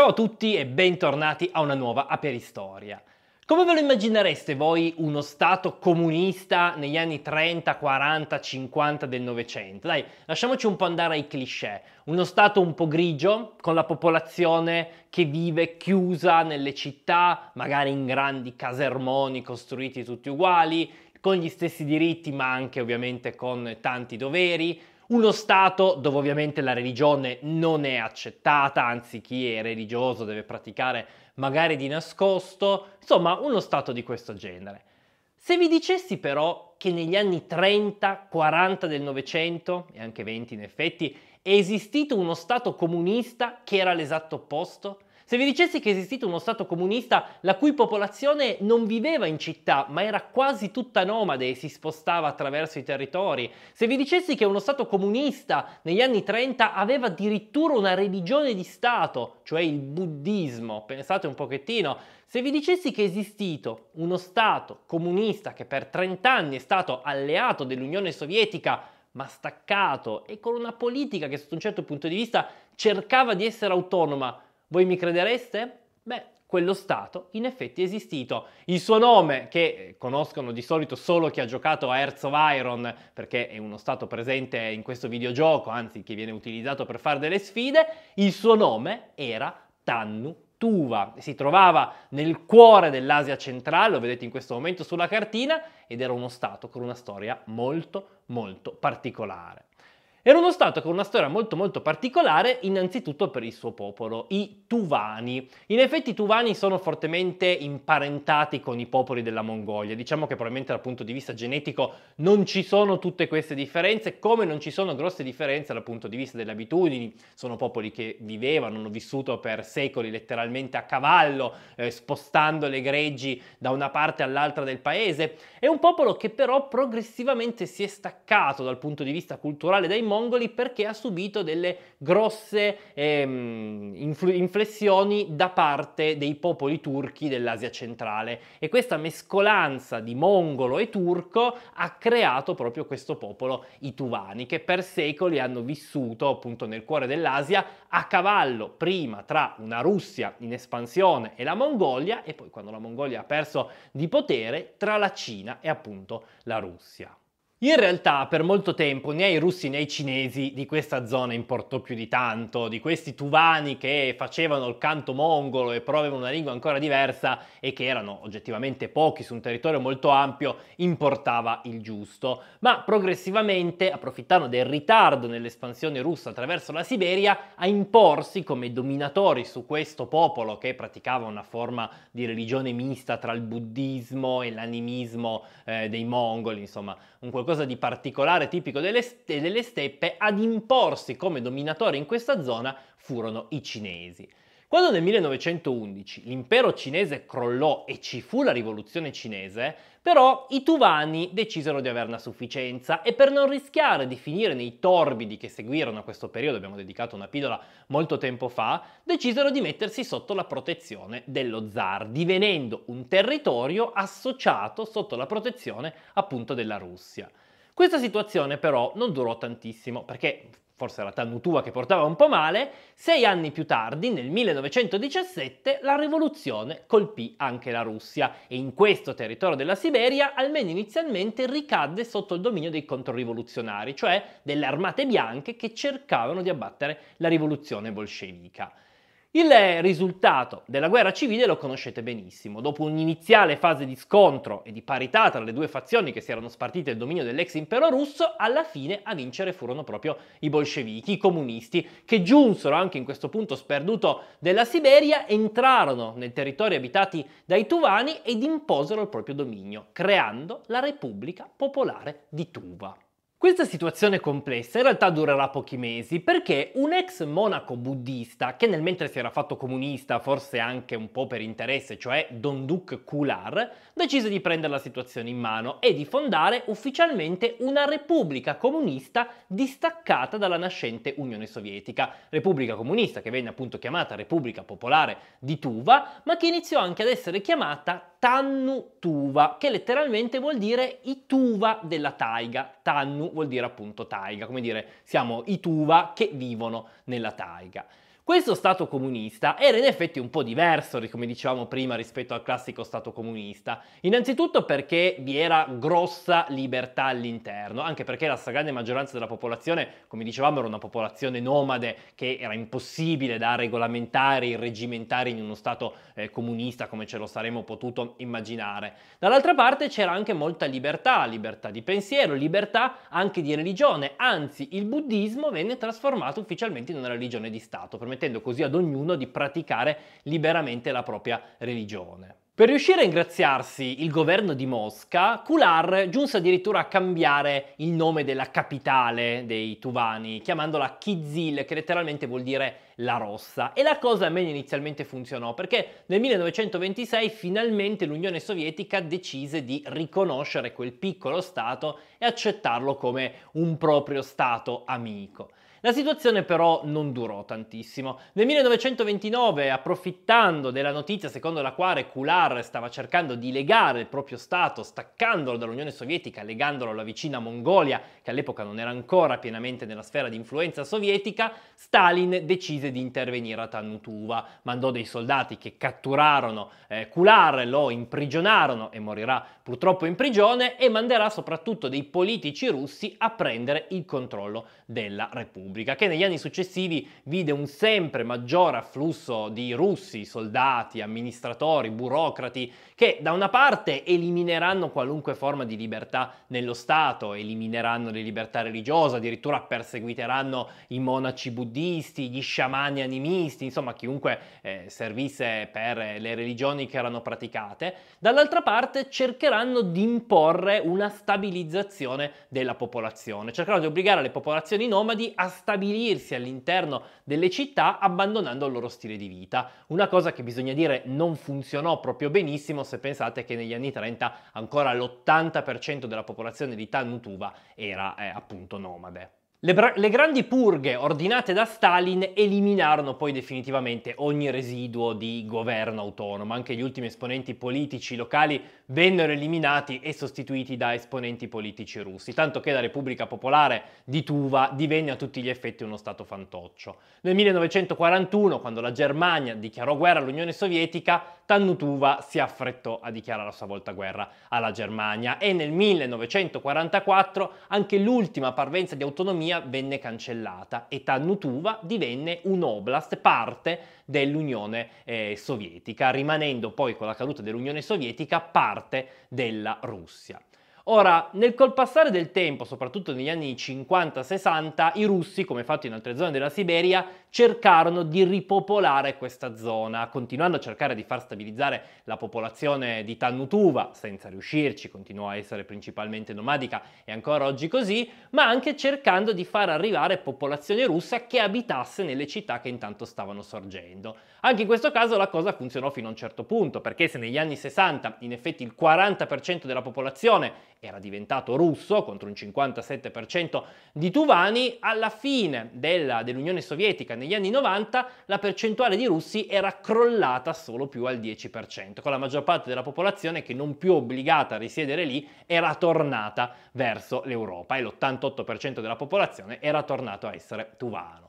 Ciao a tutti e bentornati a una nuova Aperistoria. Come ve lo immaginereste voi uno Stato comunista negli anni 30, 40, 50 del Novecento? Dai, lasciamoci un po' andare ai cliché. Uno Stato un po' grigio, con la popolazione che vive chiusa nelle città, magari in grandi casermoni costruiti tutti uguali, con gli stessi diritti ma anche ovviamente con tanti doveri uno Stato dove ovviamente la religione non è accettata, anzi chi è religioso deve praticare magari di nascosto, insomma uno Stato di questo genere. Se vi dicessi però che negli anni 30, 40 del Novecento, e anche 20 in effetti, è esistito uno Stato comunista che era l'esatto opposto, se vi dicessi che è esistito uno Stato comunista la cui popolazione non viveva in città, ma era quasi tutta nomade e si spostava attraverso i territori, se vi dicessi che uno Stato comunista negli anni 30 aveva addirittura una religione di Stato, cioè il buddismo, pensate un pochettino, se vi dicessi che è esistito uno Stato comunista che per 30 anni è stato alleato dell'Unione Sovietica, ma staccato e con una politica che sotto un certo punto di vista cercava di essere autonoma, voi mi credereste? Beh, quello Stato in effetti è esistito. Il suo nome, che eh, conoscono di solito solo chi ha giocato a Hearts of Iron, perché è uno Stato presente in questo videogioco, anzi che viene utilizzato per fare delle sfide, il suo nome era Tannu Tuva. Si trovava nel cuore dell'Asia centrale, lo vedete in questo momento sulla cartina, ed era uno Stato con una storia molto molto particolare. Era uno stato con una storia molto molto particolare, innanzitutto per il suo popolo, i Tuvani. In effetti i Tuvani sono fortemente imparentati con i popoli della Mongolia, diciamo che probabilmente dal punto di vista genetico non ci sono tutte queste differenze, come non ci sono grosse differenze dal punto di vista delle abitudini, sono popoli che vivevano, hanno vissuto per secoli letteralmente a cavallo, eh, spostando le greggi da una parte all'altra del paese, è un popolo che però progressivamente si è staccato dal punto di vista culturale dai mongoli perché ha subito delle grosse ehm, influ- inflessioni da parte dei popoli turchi dell'Asia centrale e questa mescolanza di mongolo e turco ha creato proprio questo popolo i tuvani che per secoli hanno vissuto appunto nel cuore dell'Asia a cavallo prima tra una Russia in espansione e la Mongolia e poi quando la Mongolia ha perso di potere tra la Cina e appunto la Russia. In realtà per molto tempo né ai russi né ai cinesi di questa zona importò più di tanto, di questi tuvani che facevano il canto mongolo e provavano una lingua ancora diversa e che erano oggettivamente pochi su un territorio molto ampio, importava il giusto. Ma progressivamente, approfittando del ritardo nell'espansione russa attraverso la Siberia, a imporsi come dominatori su questo popolo che praticava una forma di religione mista tra il buddismo e l'animismo eh, dei mongoli, insomma un qualcosa qualcosa di particolare tipico delle, ste- delle steppe, ad imporsi come dominatori in questa zona furono i cinesi. Quando nel 1911 l'impero cinese crollò e ci fu la rivoluzione cinese, però i Tuvani decisero di averne a sufficienza e per non rischiare di finire nei torbidi che seguirono a questo periodo, abbiamo dedicato una pillola molto tempo fa, decisero di mettersi sotto la protezione dello zar, divenendo un territorio associato sotto la protezione appunto della Russia. Questa situazione però non durò tantissimo perché forse era Tannutua che portava un po' male, sei anni più tardi, nel 1917, la rivoluzione colpì anche la Russia e in questo territorio della Siberia, almeno inizialmente, ricadde sotto il dominio dei controrivoluzionari, cioè delle armate bianche che cercavano di abbattere la rivoluzione bolscevica. Il risultato della guerra civile lo conoscete benissimo. Dopo un'iniziale fase di scontro e di parità tra le due fazioni che si erano spartite il dominio dell'ex impero russo, alla fine a vincere furono proprio i bolscevichi, i comunisti, che giunsero anche in questo punto sperduto della Siberia, entrarono nei territori abitati dai Tuvani ed imposero il proprio dominio, creando la Repubblica Popolare di Tuva. Questa situazione complessa in realtà durerà pochi mesi perché un ex monaco buddista, che nel mentre si era fatto comunista, forse anche un po' per interesse, cioè Donduk Kular, decise di prendere la situazione in mano e di fondare ufficialmente una repubblica comunista distaccata dalla nascente Unione Sovietica. Repubblica comunista che venne appunto chiamata Repubblica Popolare di Tuva, ma che iniziò anche ad essere chiamata Tannu Tuva, che letteralmente vuol dire i Tuva della taiga, Tannu vuol dire appunto taiga, come dire siamo i Tuva che vivono nella taiga. Questo Stato comunista era in effetti un po' diverso, come dicevamo prima, rispetto al classico Stato comunista. Innanzitutto perché vi era grossa libertà all'interno, anche perché la stragrande maggioranza della popolazione, come dicevamo, era una popolazione nomade che era impossibile da regolamentare e regimentare in uno Stato eh, comunista come ce lo saremmo potuto immaginare. Dall'altra parte c'era anche molta libertà, libertà di pensiero, libertà anche di religione, anzi il buddismo venne trasformato ufficialmente in una religione di Stato, permettendo così ad ognuno di praticare liberamente la propria religione. Per riuscire a ingraziarsi il governo di Mosca, Kular giunse addirittura a cambiare il nome della capitale dei Tuvani, chiamandola Kizil, che letteralmente vuol dire la rossa. E la cosa almeno inizialmente funzionò, perché nel 1926 finalmente l'Unione Sovietica decise di riconoscere quel piccolo Stato e accettarlo come un proprio Stato amico. La situazione però non durò tantissimo. Nel 1929, approfittando della notizia secondo la quale Kular stava cercando di legare il proprio Stato, staccandolo dall'Unione Sovietica, legandolo alla vicina Mongolia, che all'epoca non era ancora pienamente nella sfera di influenza sovietica, Stalin decise di intervenire a Tanutuva, mandò dei soldati che catturarono eh, Kular, lo imprigionarono e morirà purtroppo in prigione e manderà soprattutto dei politici russi a prendere il controllo della Repubblica. Repubblica, che negli anni successivi vide un sempre maggior afflusso di russi, soldati, amministratori, burocrati, che da una parte elimineranno qualunque forma di libertà nello Stato, elimineranno le libertà religiose, addirittura perseguiteranno i monaci buddisti, gli sciamani animisti, insomma chiunque eh, servisse per le religioni che erano praticate, dall'altra parte cercheranno di imporre una stabilizzazione della popolazione, cercheranno di obbligare le popolazioni nomadi a stabilirsi all'interno delle città abbandonando il loro stile di vita. Una cosa che bisogna dire non funzionò proprio benissimo se pensate che negli anni 30 ancora l'80% della popolazione di Tanutuva era eh, appunto nomade. Le, bra- le, grandi purghe ordinate da Stalin eliminarono poi definitivamente ogni residuo di governo autonomo, anche gli ultimi esponenti politici locali vennero eliminati e sostituiti da esponenti politici russi, tanto che la Repubblica Popolare di Tuva divenne a tutti gli effetti uno Stato fantoccio. Nel 1941, quando la Germania dichiarò guerra all'Unione Sovietica, Tannutuva si affrettò a dichiarare a sua volta guerra alla Germania e nel 1944 anche l'ultima parvenza di autonomia Bosnia venne cancellata e Tannutuva divenne un oblast, parte dell'Unione eh, Sovietica, rimanendo poi con la caduta dell'Unione Sovietica parte della Russia. Ora, nel col passare del tempo, soprattutto negli anni 50-60, i russi, come fatto in altre zone della Siberia, cercarono di ripopolare questa zona, continuando a cercare di far stabilizzare la popolazione di Tannutuva, senza riuscirci, continuò a essere principalmente nomadica e ancora oggi così, ma anche cercando di far arrivare popolazione russa che abitasse nelle città che intanto stavano sorgendo. Anche in questo caso la cosa funzionò fino a un certo punto, perché se negli anni 60 in effetti il 40% della popolazione era diventato russo contro un 57% di tuvani, alla fine della, dell'Unione Sovietica negli anni 90 la percentuale di russi era crollata solo più al 10%, con la maggior parte della popolazione che non più obbligata a risiedere lì era tornata verso l'Europa e l'88% della popolazione era tornato a essere tuvano.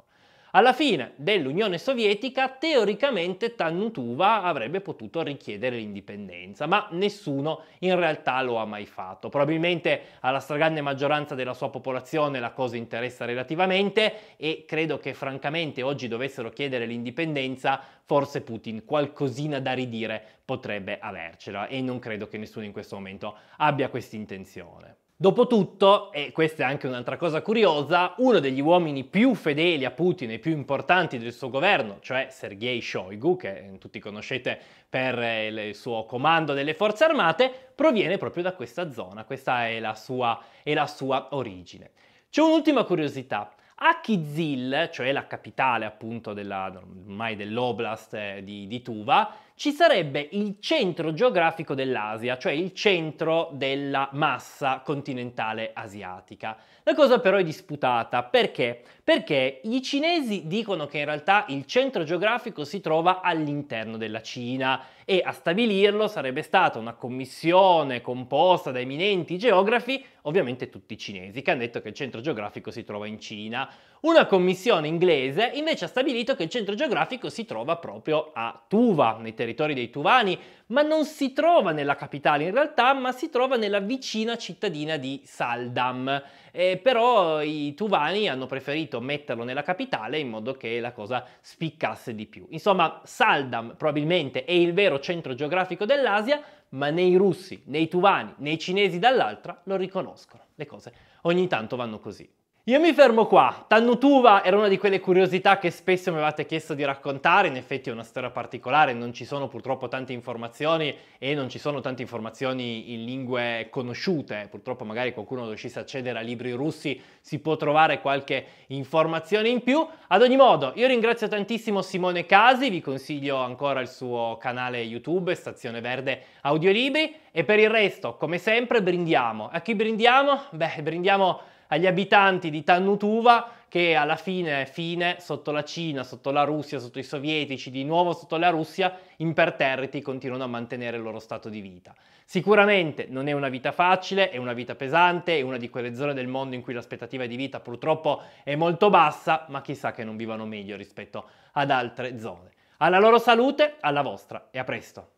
Alla fine dell'Unione Sovietica teoricamente Tannutuva avrebbe potuto richiedere l'indipendenza, ma nessuno in realtà lo ha mai fatto. Probabilmente alla stragrande maggioranza della sua popolazione la cosa interessa relativamente e credo che francamente oggi dovessero chiedere l'indipendenza, forse Putin qualcosina da ridire potrebbe avercela e non credo che nessuno in questo momento abbia questa intenzione. Dopotutto, e questa è anche un'altra cosa curiosa, uno degli uomini più fedeli a Putin e più importanti del suo governo, cioè Sergei Shoigu, che tutti conoscete per eh, il suo comando delle forze armate, proviene proprio da questa zona, questa è la sua, è la sua origine. C'è un'ultima curiosità. A Kizil, cioè la capitale appunto della, ormai dell'oblast eh, di, di Tuva, ci sarebbe il centro geografico dell'Asia, cioè il centro della massa continentale asiatica. La cosa però è disputata perché? Perché i cinesi dicono che in realtà il centro geografico si trova all'interno della Cina e a stabilirlo sarebbe stata una commissione composta da eminenti geografi, ovviamente tutti cinesi, che hanno detto che il centro geografico si trova in Cina. Una commissione inglese invece ha stabilito che il centro geografico si trova proprio a Tuva, nei territori territori dei Tuvani, ma non si trova nella capitale in realtà, ma si trova nella vicina cittadina di Saldam. Eh, però i Tuvani hanno preferito metterlo nella capitale in modo che la cosa spiccasse di più. Insomma, Saldam probabilmente è il vero centro geografico dell'Asia, ma né i russi, né i Tuvani, né i cinesi dall'altra lo riconoscono. Le cose ogni tanto vanno così. Io mi fermo qua. Tannutuva era una di quelle curiosità che spesso mi avete chiesto di raccontare, in effetti è una storia particolare, non ci sono purtroppo tante informazioni e non ci sono tante informazioni in lingue conosciute, purtroppo magari qualcuno riuscisse a accedere a libri russi si può trovare qualche informazione in più. Ad ogni modo, io ringrazio tantissimo Simone Casi, vi consiglio ancora il suo canale YouTube, Stazione Verde Audiolibri e per il resto, come sempre, brindiamo. A chi brindiamo? Beh, brindiamo agli abitanti di Tannutuva che alla fine, fine, sotto la Cina, sotto la Russia, sotto i sovietici, di nuovo sotto la Russia, imperterriti continuano a mantenere il loro stato di vita. Sicuramente non è una vita facile, è una vita pesante, è una di quelle zone del mondo in cui l'aspettativa di vita purtroppo è molto bassa, ma chissà che non vivano meglio rispetto ad altre zone. Alla loro salute, alla vostra e a presto!